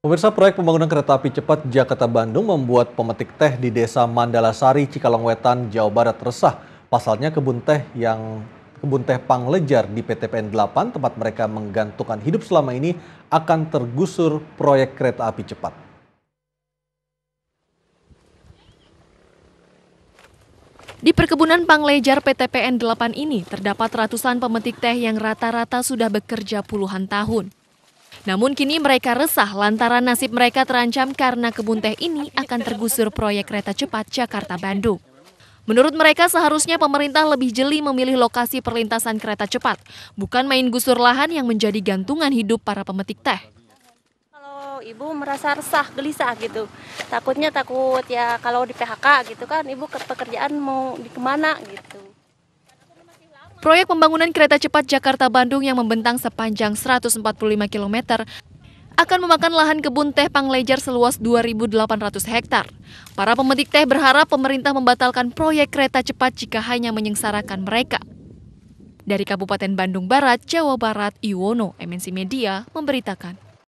Pemirsa proyek pembangunan kereta api cepat Jakarta-Bandung membuat pemetik teh di desa Mandalasari, Cikalong Jawa Barat resah. Pasalnya kebun teh yang kebun teh Panglejar di PTPN 8 tempat mereka menggantungkan hidup selama ini akan tergusur proyek kereta api cepat. Di perkebunan Panglejar PTPN 8 ini terdapat ratusan pemetik teh yang rata-rata sudah bekerja puluhan tahun. Namun kini mereka resah lantaran nasib mereka terancam karena kebun teh ini akan tergusur proyek kereta cepat Jakarta-Bandung. Menurut mereka seharusnya pemerintah lebih jeli memilih lokasi perlintasan kereta cepat, bukan main gusur lahan yang menjadi gantungan hidup para pemetik teh. Kalau ibu merasa resah, gelisah gitu, takutnya takut ya kalau di PHK gitu kan, ibu ke pekerjaan mau di kemana gitu. Proyek pembangunan kereta cepat Jakarta-Bandung yang membentang sepanjang 145 km akan memakan lahan kebun teh Panglejar seluas 2.800 hektar. Para pemetik teh berharap pemerintah membatalkan proyek kereta cepat jika hanya menyengsarakan mereka. Dari Kabupaten Bandung Barat, Jawa Barat, Iwono, MNC Media, memberitakan.